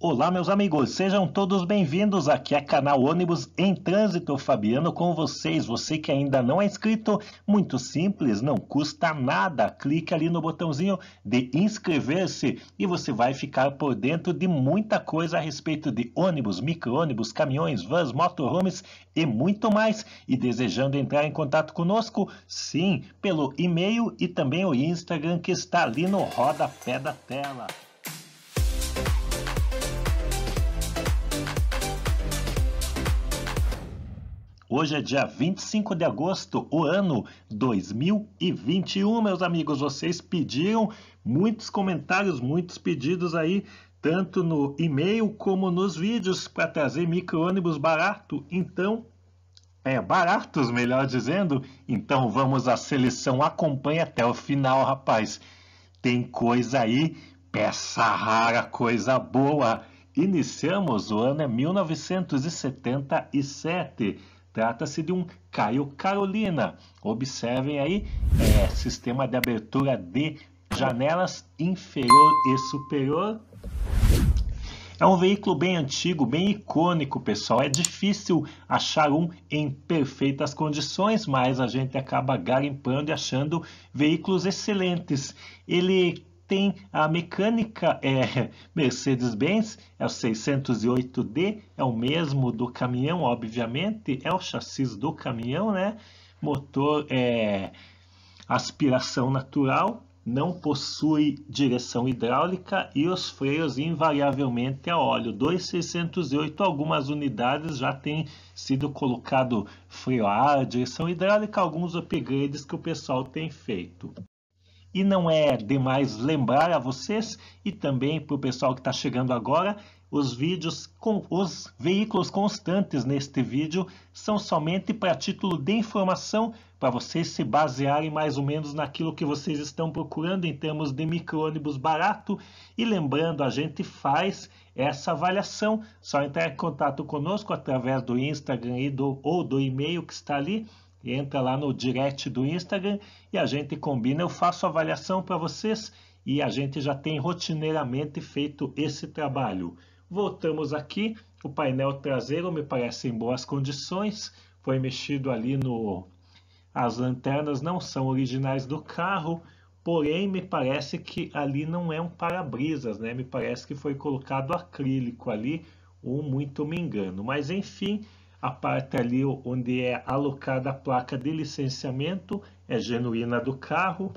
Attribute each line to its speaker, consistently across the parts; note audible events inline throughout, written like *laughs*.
Speaker 1: Olá, meus amigos, sejam todos bem-vindos. Aqui é canal Ônibus em Trânsito Fabiano com vocês. Você que ainda não é inscrito, muito simples, não custa nada. Clique ali no botãozinho de inscrever-se e você vai ficar por dentro de muita coisa a respeito de ônibus, micro-ônibus, caminhões, vans, motorhomes e muito mais. E desejando entrar em contato conosco, sim, pelo e-mail e também o Instagram que está ali no rodapé da tela. Hoje é dia 25 de agosto, o ano 2021, meus amigos. Vocês pediram muitos comentários, muitos pedidos aí, tanto no e-mail como nos vídeos, para trazer micro-ônibus barato. Então, é, baratos, melhor dizendo. Então vamos à seleção. Acompanhe até o final, rapaz. Tem coisa aí, peça rara, coisa boa. Iniciamos o ano é 1977. Trata-se de um Caio Carolina. Observem aí, é, sistema de abertura de janelas inferior e superior. É um veículo bem antigo, bem icônico, pessoal. É difícil achar um em perfeitas condições, mas a gente acaba garimpando e achando veículos excelentes. Ele tem a mecânica é, Mercedes-Benz, é o 608D, é o mesmo do caminhão, obviamente, é o chassis do caminhão, né? Motor é aspiração natural, não possui direção hidráulica e os freios invariavelmente a óleo. 2608, algumas unidades já têm sido colocado freio a ar, direção hidráulica, alguns upgrades que o pessoal tem feito. E não é demais lembrar a vocês e também para o pessoal que está chegando agora, os vídeos com os veículos constantes neste vídeo são somente para título de informação, para vocês se basearem mais ou menos naquilo que vocês estão procurando em termos de micro-ônibus barato. E lembrando, a gente faz essa avaliação, só entrar em contato conosco através do Instagram e do, ou do e-mail que está ali Entra lá no direct do Instagram e a gente combina. Eu faço avaliação para vocês e a gente já tem rotineiramente feito esse trabalho. Voltamos aqui, o painel traseiro me parece em boas condições, foi mexido ali no... As lanternas não são originais do carro, porém me parece que ali não é um para-brisas, né? Me parece que foi colocado acrílico ali, ou muito me engano. Mas enfim, a parte ali onde é alocada a placa de licenciamento é genuína do carro.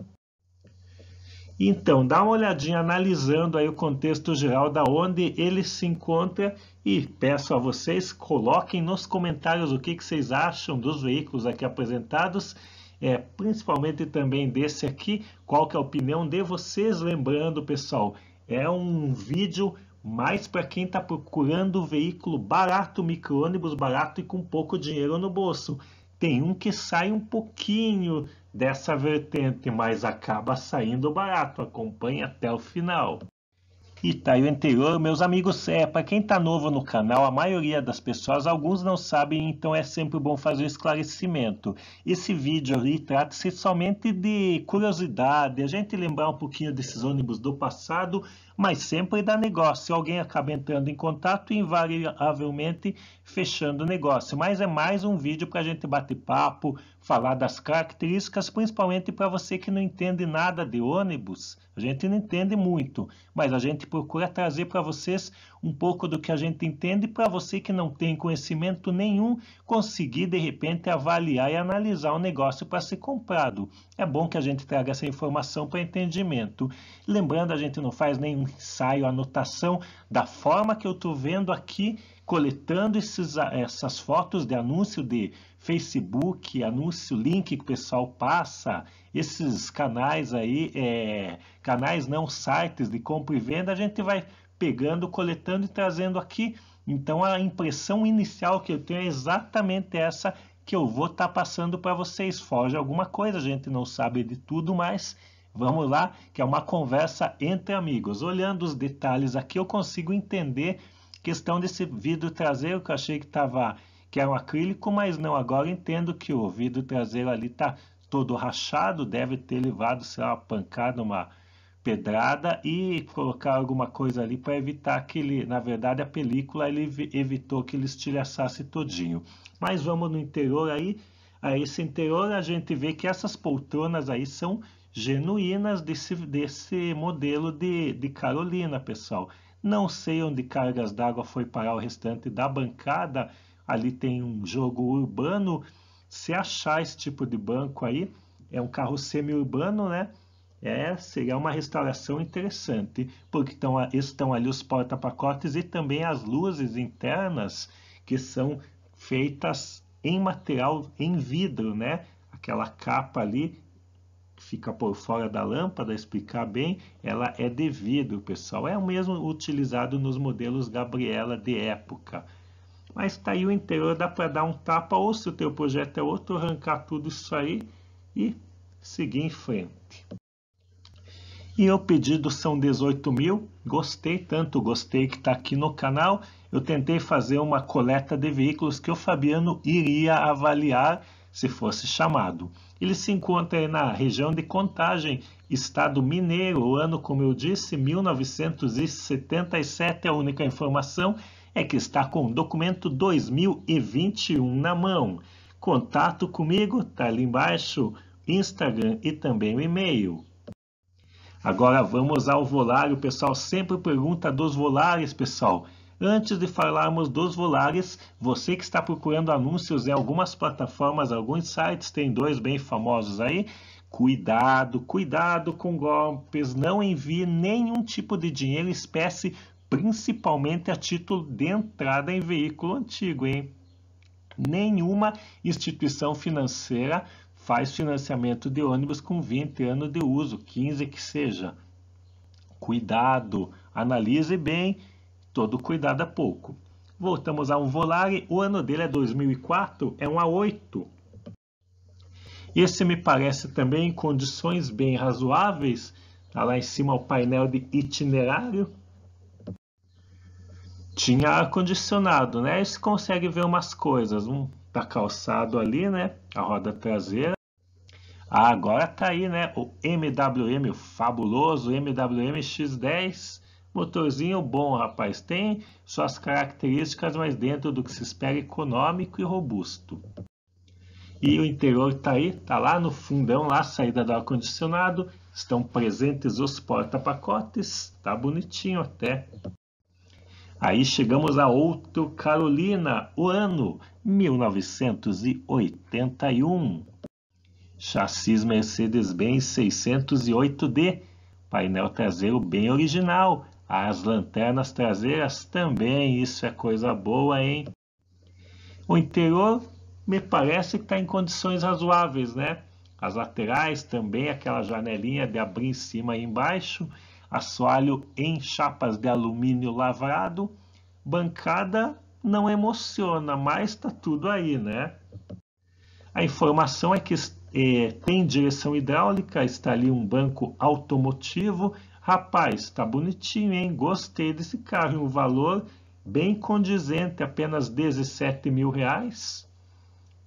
Speaker 1: Então, dá uma olhadinha analisando aí o contexto geral da onde ele se encontra e peço a vocês coloquem nos comentários o que, que vocês acham dos veículos aqui apresentados, é, principalmente também desse aqui, qual que é a opinião de vocês. Lembrando, pessoal, é um vídeo mas para quem está procurando veículo barato, micro-ônibus barato e com pouco dinheiro no bolso. Tem um que sai um pouquinho dessa vertente, mas acaba saindo barato. Acompanhe até o final. E tá aí o interior, meus amigos. É, para quem está novo no canal, a maioria das pessoas, alguns não sabem, então é sempre bom fazer o esclarecimento. Esse vídeo ali trata-se somente de curiosidade, a gente lembrar um pouquinho desses ônibus do passado, mas sempre dá negócio. Alguém acaba entrando em contato e invariavelmente fechando o negócio. Mas é mais um vídeo para a gente bater papo, falar das características, principalmente para você que não entende nada de ônibus. A gente não entende muito, mas a gente procura trazer para vocês um pouco do que a gente entende para você que não tem conhecimento nenhum conseguir de repente avaliar e analisar o negócio para ser comprado. É bom que a gente traga essa informação para entendimento. Lembrando, a gente não faz nenhum ensaio, anotação da forma que eu estou vendo aqui coletando esses, ah, essas fotos de anúncio de Facebook, anúncio link que o pessoal passa, esses canais aí, é, canais não, sites de compra e venda, a gente vai pegando, coletando e trazendo aqui. Então a impressão inicial que eu tenho é exatamente essa que eu vou estar tá passando para vocês. Foge alguma coisa, a gente não sabe de tudo, mas vamos lá, que é uma conversa entre amigos. Olhando os detalhes aqui, eu consigo entender questão desse vidro traseiro que eu achei que estava que era é um acrílico, mas não, agora entendo que o vidro traseiro ali está todo rachado, deve ter levado, sei lá, uma pancada, uma pedrada e colocar alguma coisa ali para evitar que ele, na verdade, a película ele evitou que ele estilhaçasse todinho. Mas vamos no interior aí, a esse interior a gente vê que essas poltronas aí são genuínas desse, desse modelo de, de Carolina, pessoal. Não sei onde cargas d'água foi parar o restante da bancada, ali tem um jogo urbano, se achar esse tipo de banco aí, é um carro semi-urbano, né? é, seria uma restauração interessante, porque estão, estão ali os porta-pacotes e também as luzes internas que são feitas em material, em vidro, né? Aquela capa ali que fica por fora da lâmpada, explicar bem, ela é de vidro, pessoal. É o mesmo utilizado nos modelos Gabriela de época. Mas tá aí o interior, dá para dar um tapa, ou se o teu projeto é outro, arrancar tudo isso aí e seguir em frente. E o pedido são 18 mil. Gostei tanto, gostei que está aqui no canal. Eu tentei fazer uma coleta de veículos que o Fabiano iria avaliar se fosse chamado. Ele se encontra na região de Contagem, estado mineiro, o ano, como eu disse, 1977. A única informação é que está com o documento 2021 na mão. Contato comigo, está ali embaixo, Instagram e também o e-mail Agora vamos ao volário, pessoal. Sempre pergunta dos volares, pessoal. Antes de falarmos dos volares, você que está procurando anúncios em algumas plataformas, alguns sites, tem dois bem famosos aí. Cuidado, cuidado com golpes. Não envie nenhum tipo de dinheiro espécie, principalmente a título de entrada em veículo antigo, hein? Nenhuma instituição financeira faz financiamento de ônibus com 20 anos de uso, 15 que seja. Cuidado, analise bem, todo cuidado é pouco. Voltamos a um Volare, o ano dele é 2004, é um A8. Esse me parece também em condições bem razoáveis, está lá em cima o painel de itinerário. Tinha ar-condicionado, né? Aí você consegue ver umas coisas, um tá calçado ali, né? A roda traseira. Ah, agora tá aí, né? O MWM, o fabuloso MWM X10. Motorzinho bom, rapaz. Tem suas características, mas dentro do que se espera econômico e robusto. E o interior tá aí, tá lá no fundão, lá, saída do ar-condicionado. Estão presentes os porta-pacotes, tá bonitinho até. Aí chegamos a outro Carolina, o ano 1981. Chassis Mercedes-Benz 608D, painel traseiro bem original, as lanternas traseiras também, isso é coisa boa, hein? O interior me parece que está em condições razoáveis, né? As laterais também, aquela janelinha de abrir em cima e embaixo assoalho em chapas de alumínio lavrado, bancada não emociona, mas está tudo aí, né? A informação é que é, tem direção hidráulica, está ali um banco automotivo. Rapaz, tá bonitinho, hein? Gostei desse carro, um valor bem condizente, apenas 17 mil reais.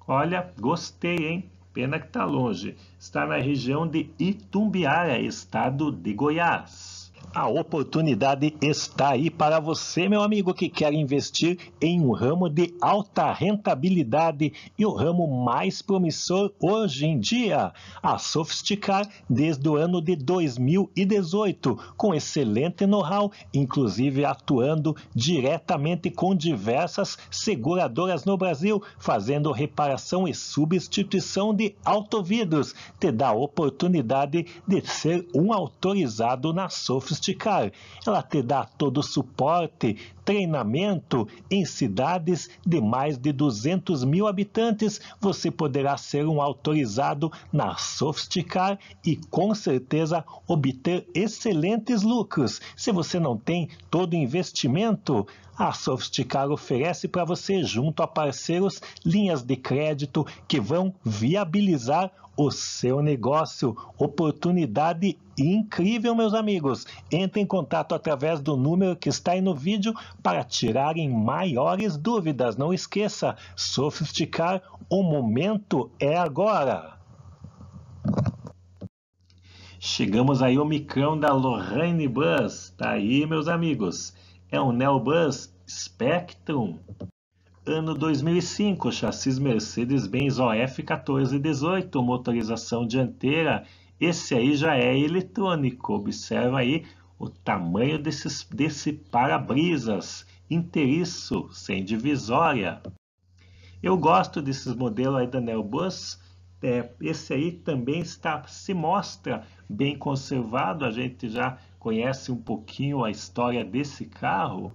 Speaker 1: Olha, gostei, hein? Pena que tá longe. Está na região de Itumbiara, estado de Goiás. A oportunidade está aí para você, meu amigo, que quer investir em um ramo de alta rentabilidade e o ramo mais promissor hoje em dia, a Sofisticar, desde o ano de 2018, com excelente know-how, inclusive atuando diretamente com diversas seguradoras no Brasil, fazendo reparação e substituição de autovírus. Te dá a oportunidade de ser um autorizado na Sofisticar sofisticar. Ela te dá todo o suporte, treinamento em cidades de mais de 200 mil habitantes. Você poderá ser um autorizado na Sofisticar e com certeza obter excelentes lucros. Se você não tem todo o investimento, a Sofisticar oferece para você, junto a parceiros, linhas de crédito que vão viabilizar o seu negócio. Oportunidade incrível, meus amigos. Entre em contato através do número que está aí no vídeo para tirarem maiores dúvidas. Não esqueça, sofisticar, o momento é agora. Chegamos aí ao micrão da Lorraine Bus. Tá aí, meus amigos é um Neobus Spectrum. Ano 2005, chassis Mercedes-Benz OF 1418, motorização dianteira. Esse aí já é eletrônico. Observa aí o tamanho desses, desse para-brisas inteiriço, sem divisória. Eu gosto desses modelos aí da Neobus. É, esse aí também está se mostra bem conservado. A gente já conhece um pouquinho a história desse carro,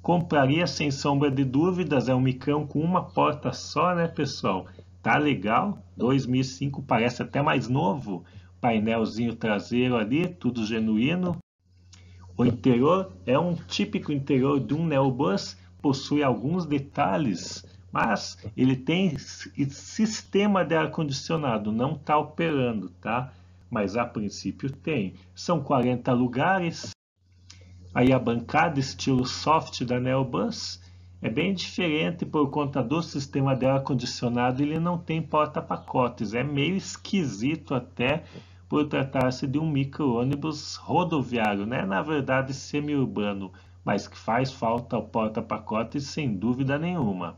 Speaker 1: compraria sem sombra de dúvidas. É um micão com uma porta só, né, pessoal? Tá legal. 2005 parece até mais novo. Painelzinho traseiro ali, tudo genuíno. O interior é um típico interior de um Neobus, possui alguns detalhes, mas ele tem sistema de ar-condicionado, não tá operando, tá? mas a princípio tem. São 40 lugares. Aí a bancada estilo soft da Neobus é bem diferente por conta do sistema dela condicionado, ele não tem porta-pacotes. É meio esquisito até por tratar-se de um micro-ônibus rodoviário, né? na verdade semi-urbano, mas que faz falta o porta-pacotes sem dúvida nenhuma.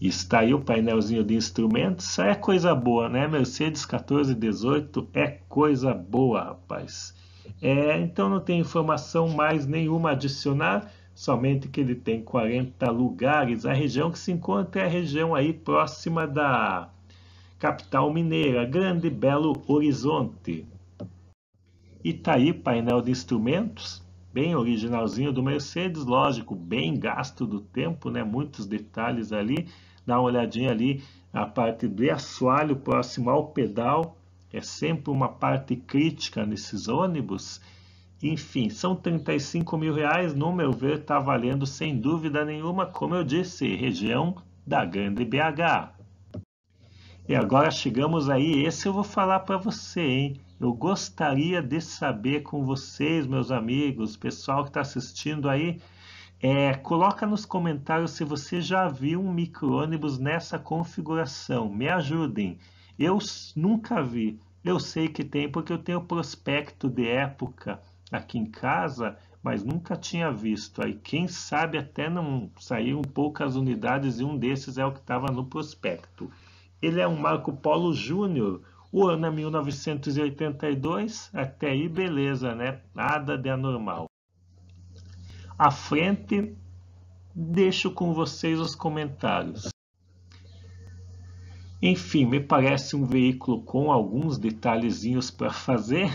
Speaker 1: Está aí o painelzinho de instrumentos. É coisa boa, né? Mercedes 1418 é coisa boa, rapaz. É, então não tem informação mais nenhuma adicionar, somente que ele tem 40 lugares. A região que se encontra é a região aí próxima da capital mineira, Grande Belo Horizonte. E tá aí painel de instrumentos, bem originalzinho do Mercedes, lógico, bem gasto do tempo, né? Muitos detalhes ali dá uma olhadinha ali, a parte de assoalho próximo ao pedal, é sempre uma parte crítica nesses ônibus. Enfim, são 35 mil reais, no meu ver, está valendo sem dúvida nenhuma, como eu disse, região da Grande BH. E agora chegamos aí, esse eu vou falar para você, hein? Eu gostaria de saber com vocês, meus amigos, pessoal que está assistindo aí, é, coloca nos comentários se você já viu um micro-ônibus nessa configuração. Me ajudem. Eu nunca vi. Eu sei que tem porque eu tenho prospecto de época aqui em casa, mas nunca tinha visto. Aí quem sabe até não saíram poucas unidades e um desses é o que estava no prospecto. Ele é um Marco Polo Júnior. O ano é 1982, até aí beleza, né? Nada de anormal à frente, deixo com vocês os comentários. Enfim, me parece um veículo com alguns detalhezinhos para fazer.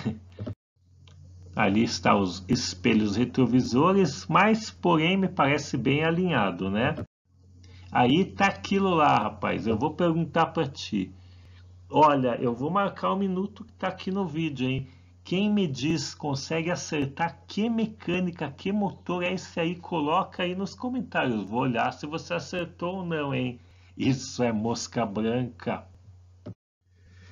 Speaker 1: Ali está os espelhos retrovisores, mas porém me parece bem alinhado, né? Aí tá aquilo lá, rapaz. Eu vou perguntar para ti. Olha, eu vou marcar o minuto que tá aqui no vídeo, hein? Quem me diz consegue acertar que mecânica, que motor é esse aí? Coloca aí nos comentários. Vou olhar se você acertou ou não, hein? Isso é mosca branca.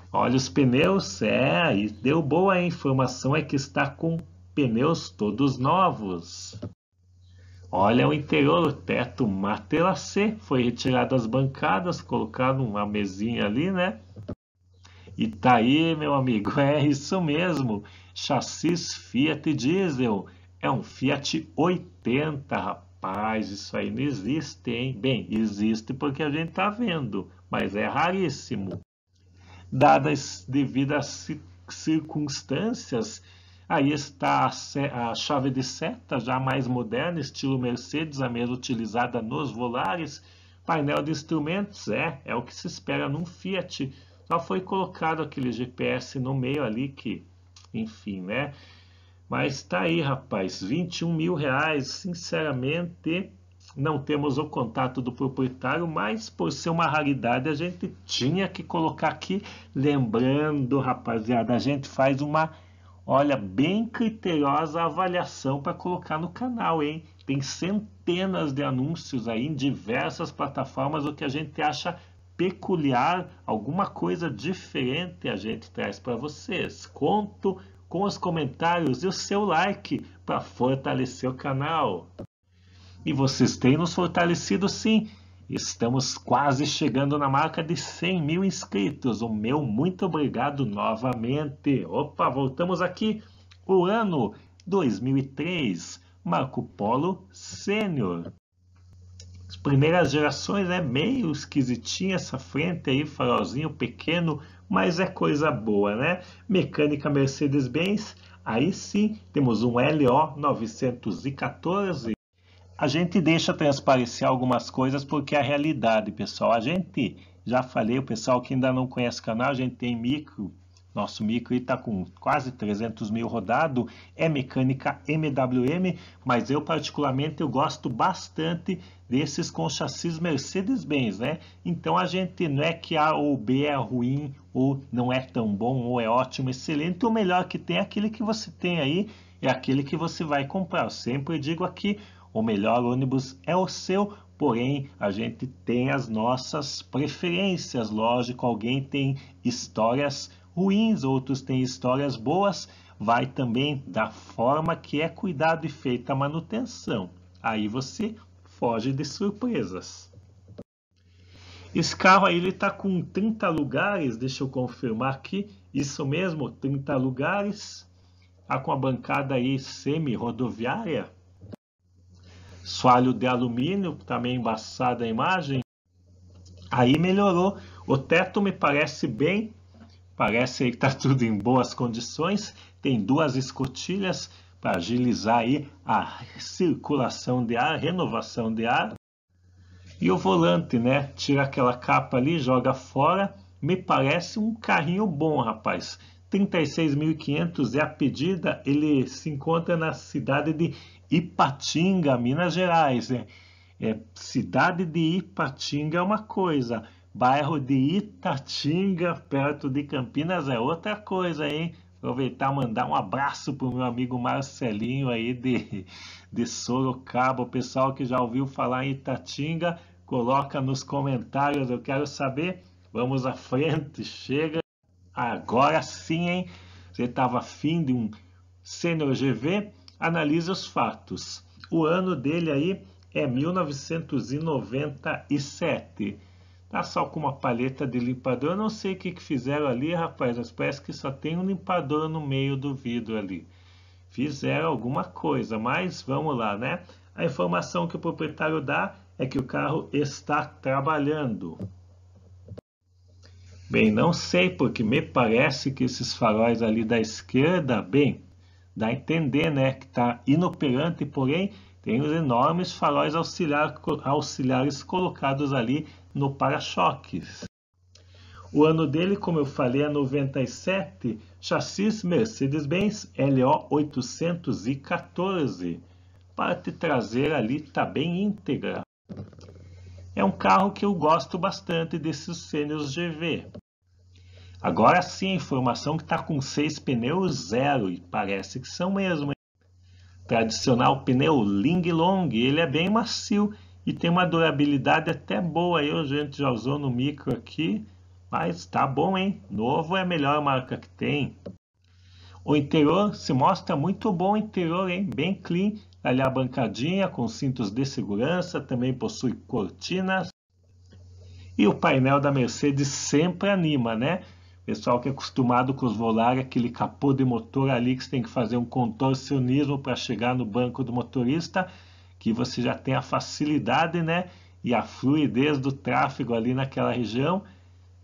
Speaker 1: Olha os pneus. É, aí deu boa a informação é que está com pneus todos novos. Olha o interior, o teto matelacê, foi retirado as bancadas, colocaram uma mesinha ali, né? E tá aí, meu amigo, *laughs* é isso mesmo. Chassis Fiat Diesel. É um Fiat 80, rapaz. Isso aí não existe, hein? Bem, existe porque a gente tá vendo, mas é raríssimo. Dadas devidas circunstâncias, Aí está a, chave de seta, já mais moderna, estilo Mercedes, a mesma utilizada nos Volares. Painel de instrumentos, é, é o que se espera num Fiat. Só foi colocado aquele GPS no meio ali que, enfim, né? Mas tá aí, rapaz, 21 mil reais, sinceramente, não temos o contato do proprietário, mas por ser uma raridade, a gente tinha que colocar aqui. Lembrando, rapaziada, a gente faz uma, olha, bem criteriosa avaliação para colocar no canal, hein? Tem centenas de anúncios aí em diversas plataformas, o que a gente acha peculiar, alguma coisa diferente a gente traz para vocês. Conto com os comentários e o seu like para fortalecer o canal. E vocês têm nos fortalecido sim. Estamos quase chegando na marca de 100 mil inscritos. O meu muito obrigado novamente. Opa, voltamos aqui. O ano 2003, Marco Polo Sênior primeiras gerações é meio esquisitinha essa frente aí, farolzinho pequeno, mas é coisa boa, né? Mecânica Mercedes-Benz, aí sim temos um LO 914. A gente deixa transparecer algumas coisas porque é a realidade, pessoal. A gente, já falei, o pessoal que ainda não conhece o canal, a gente tem micro, nosso micro está com quase 300 mil rodado, é mecânica MWM, mas eu particularmente eu gosto bastante desses com chassis Mercedes-Benz, né? Então a gente não é que A ou B é ruim, ou não é tão bom, ou é ótimo, excelente, o melhor que tem é aquele que você tem aí, é aquele que você vai comprar. Eu sempre digo aqui, o melhor ônibus é o seu, porém a gente tem as nossas preferências, lógico, alguém tem histórias ruins, outros têm histórias boas, vai também da forma que é cuidado e feita a manutenção. Aí você foge de surpresas. Esse carro aí ele tá com 30 lugares, deixa eu confirmar aqui, isso mesmo, 30 lugares. Está com a bancada aí semi-rodoviária. Soalho de alumínio, também embaçada a imagem. Aí melhorou. O teto me parece bem, parece que tá *laughs* tudo em boas condições. Tem duas escotilhas, para agilizar aí a circulação de ar, a renovação de ar. E o volante, né? Tira aquela capa ali, joga fora. Me parece um carrinho bom, rapaz. 36.500 é a pedida. Ele se encontra na cidade de Ipatinga, Minas Gerais. Né? É, cidade de Ipatinga é uma coisa, bairro de Itatinga, perto de Campinas, é outra coisa, hein? Aproveitar mandar um abraço pro meu amigo Marcelinho aí de, de Sorocaba. O pessoal que já ouviu falar em Itatinga, coloca nos comentários, eu quero saber. Vamos à frente, chega. Agora sim, hein? Você estava afim de um Sênior GV? Analise os fatos. O ano dele aí é 1997. Tá só com uma paleta de limpador. Eu não sei o que, que fizeram ali, rapaz. Mas parece que só tem um limpador no meio do vidro ali. Fizeram alguma coisa, mas vamos lá, né? A informação que o proprietário dá é que o carro está trabalhando. Bem, não sei, porque me parece que esses faróis ali da esquerda, bem, dá a entender, né, que está inoperante, porém tem os enormes faróis auxiliar, auxiliares colocados ali no para-choques. O ano dele, como eu falei, é 97, chassis Mercedes-Benz LO 814, para te trazer ali, está bem íntegra. É um carro que eu gosto bastante desses Seniors GV. Agora sim, informação que está com seis pneus zero, e parece que são mesmo tradicional pneu Ling Long. Ele é bem macio e tem uma durabilidade até boa. Eu, gente, já usou no micro aqui, mas tá bom, hein? Novo é a melhor marca que tem. O interior se mostra muito bom, interior, hein? Bem clean, ali a bancadinha com cintos de segurança, também possui cortinas. E o painel da Mercedes sempre anima, né? Pessoal que é acostumado com os Volar, aquele capô de motor ali que você tem que fazer um contorcionismo para chegar no banco do motorista, que você já tem a facilidade, né? E a fluidez do tráfego ali naquela região.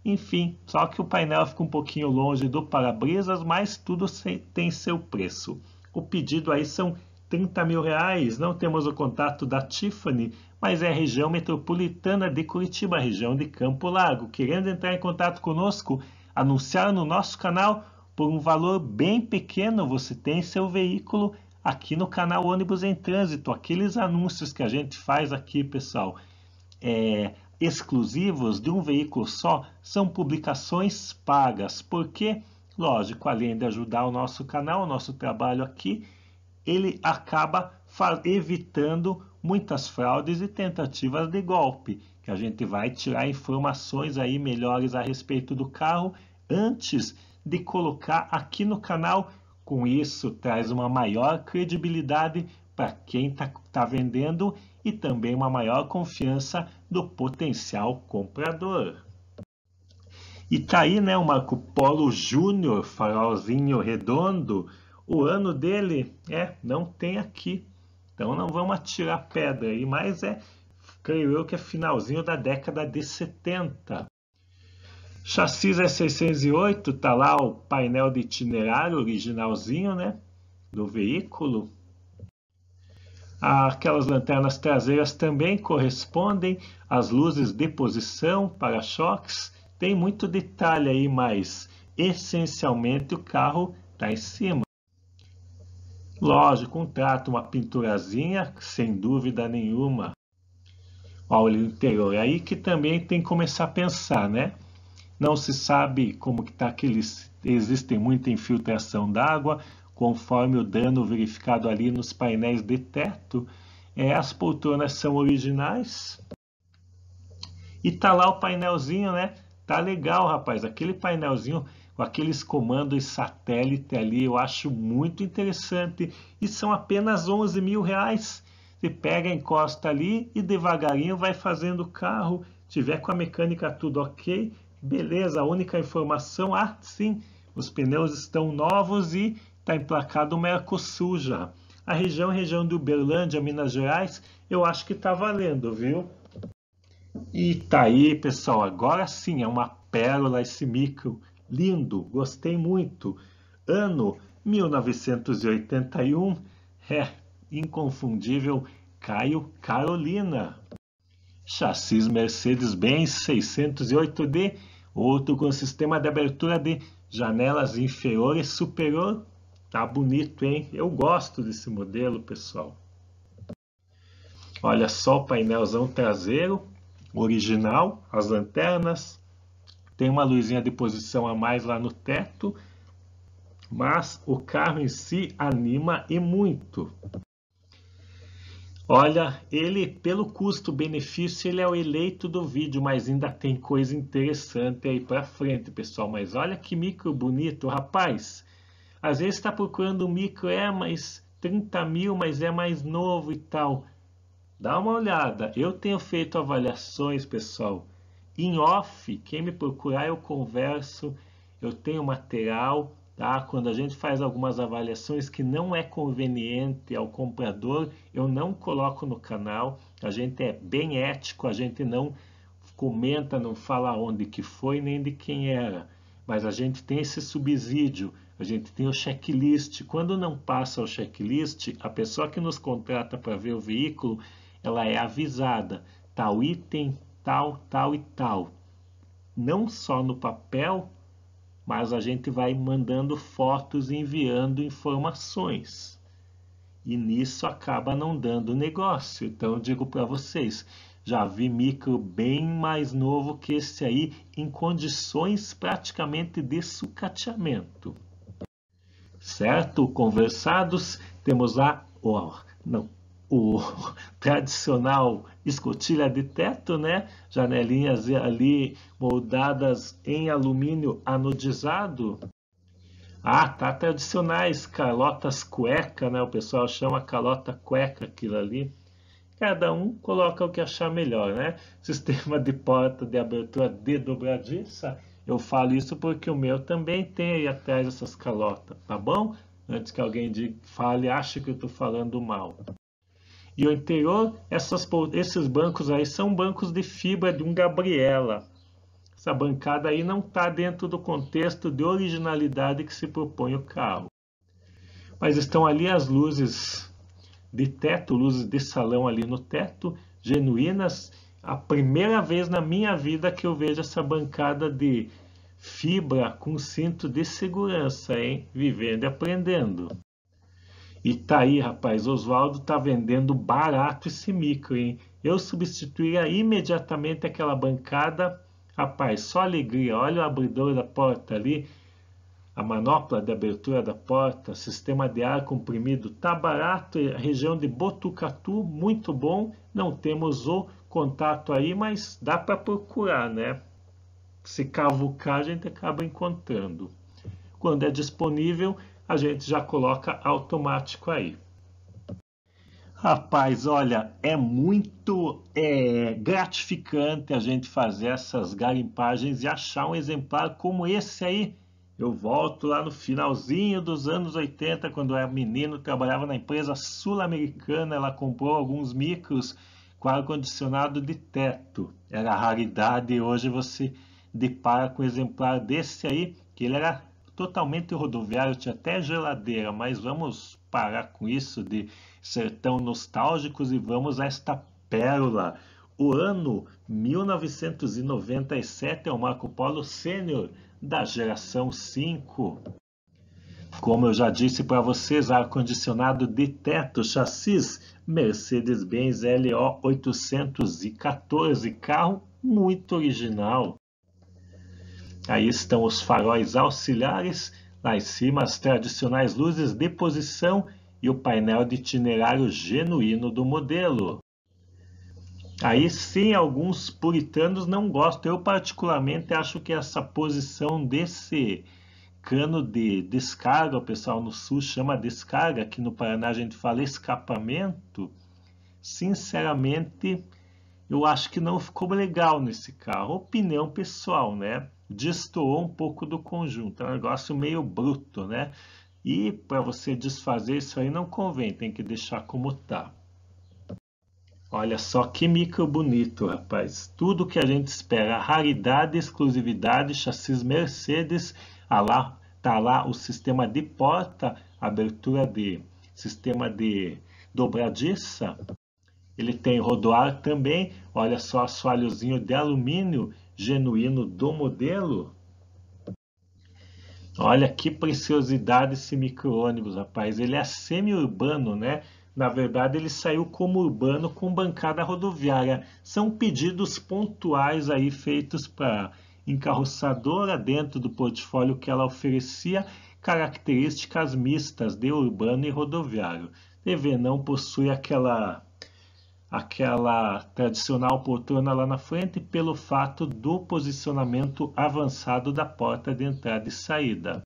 Speaker 1: Enfim, só que o painel fica um pouquinho longe do para-brisas, mas tudo tem seu preço. O pedido aí são 30 mil reais. Não temos o contato da Tiffany, mas é a região metropolitana de Curitiba, região de Campo Largo. Querendo entrar em contato conosco, anunciar no nosso canal. Por um valor bem pequeno, você tem seu veículo aqui no canal Ônibus em Trânsito. Aqueles anúncios que a gente faz aqui, pessoal, é, exclusivos de um veículo só, são publicações pagas. Porque, lógico, além de ajudar o nosso canal, o nosso trabalho aqui, ele acaba evitando muitas fraudes e tentativas de golpe, que a gente vai tirar informações aí melhores a respeito do carro antes de colocar aqui no canal. Com isso, traz uma maior credibilidade para quem está tá vendendo e também uma maior confiança do potencial comprador. E tá aí, né, o Marco Polo Júnior, farolzinho redondo. O ano dele, é, não tem aqui. Então não vamos atirar pedra aí, mas é, creio eu que é finalzinho da década de 70. Chassi s 608 tá lá o painel de itinerário originalzinho, né? Do veículo. Aquelas lanternas traseiras também correspondem às luzes de posição, para-choques. Tem muito detalhe aí, mas essencialmente o carro está em cima. Lógico, um trato, uma pinturazinha, sem dúvida nenhuma. Olha o interior aí que também tem que começar a pensar, né? Não se sabe como que tá aquele, existe muita infiltração d'água, conforme o dano verificado ali nos painéis de teto. É, as poltronas são originais. E tá lá o painelzinho, né? Tá legal, rapaz. Aquele painelzinho com aqueles comandos satélite ali, eu acho muito interessante. E são apenas 11 mil reais. Você pega, encosta ali e devagarinho vai fazendo o carro. Tiver com a mecânica tudo ok, Beleza, a única informação, ah, sim, os pneus estão novos e está emplacado o Mercosul já. A região, região do Uberlândia, Minas Gerais, eu acho que está valendo, viu? E tá aí, pessoal, agora sim, é uma pérola esse micro, lindo, gostei muito. Ano 1981, é inconfundível, Caio Carolina chassis Mercedes-Benz 608D, outro com sistema de abertura de janelas inferior e superior. Tá bonito, hein? Eu gosto desse modelo, pessoal. Olha só o painelzão traseiro, original, as lanternas. Tem uma luzinha de posição a mais lá no teto, mas o carro em si anima e muito. Olha, ele, pelo custo-benefício, ele é o eleito do vídeo, mas ainda tem coisa interessante aí para frente, pessoal. Mas olha que micro bonito, rapaz. Às vezes está procurando um micro, é, mais 30 mil, mas é mais novo e tal. Dá uma olhada. Eu tenho feito avaliações, pessoal. Em off, quem me procurar, eu converso. Eu tenho material Tá? Quando a gente faz algumas avaliações que não é conveniente ao comprador, eu não coloco no canal. A gente é bem ético, a gente não comenta, não fala onde que foi nem de quem era. Mas a gente tem esse subsídio, a gente tem o checklist. Quando não passa o checklist, a pessoa que nos contrata para ver o veículo, ela é avisada. Tal item, tal, tal e tal. Não só no papel, mas a gente vai mandando fotos, enviando informações. E nisso acaba não dando negócio. Então digo para vocês, já vi micro bem mais novo que esse aí em condições praticamente de sucateamento. Certo? Conversados, temos a oh, não, o *laughs* tradicional escotilha de teto, né? Janelinhas ali moldadas em alumínio anodizado. Ah, tá tradicionais, calotas cueca, né? O pessoal chama calota cueca aquilo ali. Cada um coloca o que achar melhor, né? *laughs* Sistema de porta de abertura de dobradiça. Eu falo isso porque o meu também tem aí atrás essas calotas, tá bom? Antes que alguém diga, fale, acha que eu estou falando mal. E o interior, essas, esses bancos aí são bancos de fibra de um Gabriela. Essa bancada aí não está dentro do contexto de originalidade que se propõe o carro. Mas estão ali as luzes de teto, luzes de salão ali no teto, genuínas. A primeira vez na minha vida que eu vejo essa bancada de fibra com cinto de segurança, hein? Vivendo e aprendendo. E tá aí, rapaz, Oswaldo tá vendendo barato esse micro, hein? Eu substituiria imediatamente aquela bancada. Rapaz, só alegria. Olha o abridor da porta ali, a manopla de abertura da porta, sistema de ar comprimido. Tá barato, a é, região de Botucatu, muito bom. Não temos o contato aí, mas dá para procurar, né? Se cavucar, a gente acaba encontrando. Quando é disponível, a gente já coloca automático aí. Rapaz, olha, é muito é, gratificante a gente fazer essas garimpagens e achar um exemplar como esse aí. Eu volto lá no finalzinho dos anos 80, quando eu era menino, trabalhava na empresa sul-americana, ela comprou alguns micros com ar-condicionado de teto. Era raridade e hoje você depara com um exemplar desse aí, que ele era totalmente rodoviário, tinha até geladeira, mas vamos parar com isso de ser tão nostálgicos e vamos a esta pérola. O ano 1997 é o Marco Polo Sênior da geração 5. Como eu já disse para vocês, ar-condicionado de teto, chassis Mercedes-Benz LO 814, carro muito original. Aí estão os faróis auxiliares, lá em cima as tradicionais luzes de posição e o painel de itinerário genuíno do modelo. Aí sim, alguns puritanos não gostam. Eu, particularmente, acho que essa posição desse cano de descarga, o pessoal no sul chama descarga, aqui no Paraná a gente fala escapamento. Sinceramente, eu acho que não ficou legal nesse carro. Opinião pessoal, né? destoou um pouco do conjunto. É um negócio meio bruto, né? E para você desfazer isso aí não convém, tem que deixar como tá. Olha só que micro bonito, rapaz. Tudo que a gente espera, raridade, exclusividade, chassis Mercedes, ah lá, tá lá o sistema de porta, abertura de sistema de dobradiça. Ele tem rodoar também, olha só assoalhozinho de alumínio genuíno do modelo. Olha que preciosidade esse micro-ônibus, rapaz. Ele é semi-urbano, né? Na verdade, ele saiu como urbano com bancada rodoviária. São pedidos pontuais aí feitos para encarroçadora dentro do portfólio que ela oferecia características mistas de urbano e rodoviário. TV não possui aquela aquela tradicional poltrona lá na frente pelo fato do posicionamento avançado da porta de entrada e saída.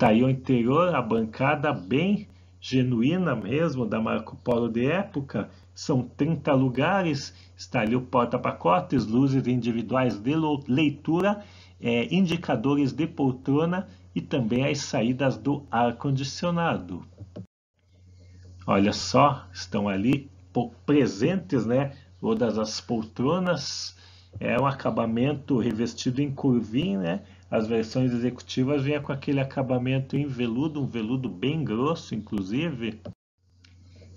Speaker 1: aí o interior, a bancada bem genuína mesmo da Marco Polo de época, são 30 lugares, está ali o porta-pacotes, luzes individuais de leitura, é, indicadores de poltrona e também as saídas do ar-condicionado. Olha só, estão ali presentes, né? Todas as poltronas é um acabamento revestido em curvin, né? As versões executivas vêm com aquele acabamento em veludo, um veludo bem grosso, inclusive.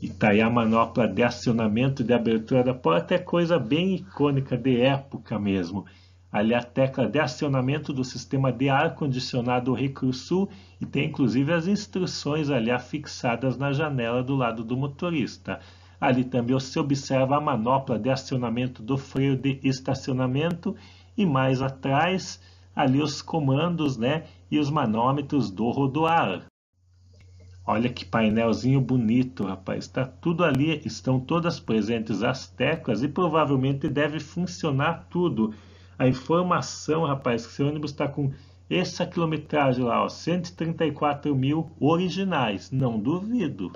Speaker 1: E tá aí a manopla de acionamento e de abertura da porta, é coisa bem icônica de época mesmo. Ali a tecla de acionamento do sistema de ar-condicionado Recrusul e tem inclusive as instruções ali afixadas na janela do lado do motorista. Ali também se observa a manopla de acionamento do freio de estacionamento e mais atrás ali os comandos né, e os manômetros do rodoar. Olha que painelzinho bonito, rapaz. Está tudo ali, estão todas presentes as teclas e provavelmente deve funcionar tudo. A informação, rapaz, que seu ônibus está com essa quilometragem lá, ó, 134 mil originais. Não duvido.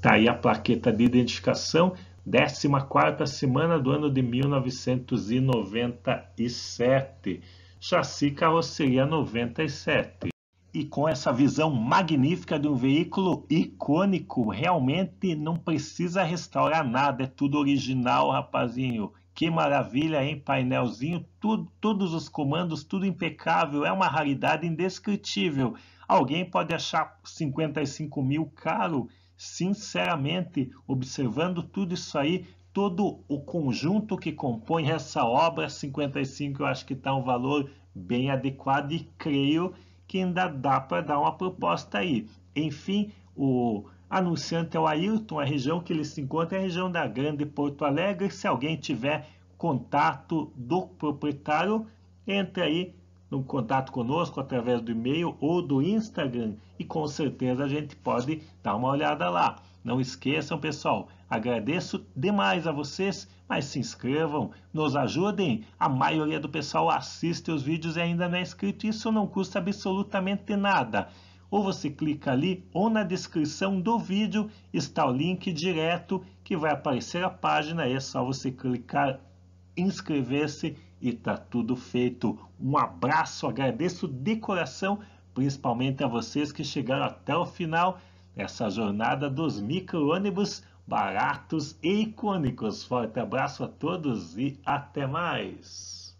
Speaker 1: Está aí a plaqueta de identificação, 14ª semana do ano de 1997. Chassi carroceria 97. E com essa visão magnífica de um veículo icônico, realmente não precisa restaurar nada, é tudo original, rapazinho. Que maravilha, hein? Painelzinho, tudo, todos os comandos, tudo impecável, é uma raridade indescritível. Alguém pode achar 55 mil caro, sinceramente, observando tudo isso aí, todo o conjunto que compõe essa obra 55, eu acho que está um valor bem adequado e creio que ainda dá para dar uma proposta aí. Enfim, o anunciante é o Ayrton, a região que ele se encontra é a região da Grande Porto Alegre. Se alguém tiver contato do proprietário, entre aí no contato conosco através do e-mail ou do Instagram e com certeza a gente pode dar uma olhada lá. Não esqueçam, pessoal, agradeço demais a vocês, mas se inscrevam, nos ajudem. A maioria do pessoal assiste os vídeos e ainda não é inscrito, isso não custa absolutamente nada. Ou você clica ali ou na descrição do vídeo está o link direto que vai aparecer a página, é só você clicar, inscrever-se e tá tudo feito. Um abraço, agradeço de coração, principalmente a vocês que chegaram até o final dessa jornada dos micro-ônibus baratos e icônicos. Forte abraço a todos e até mais!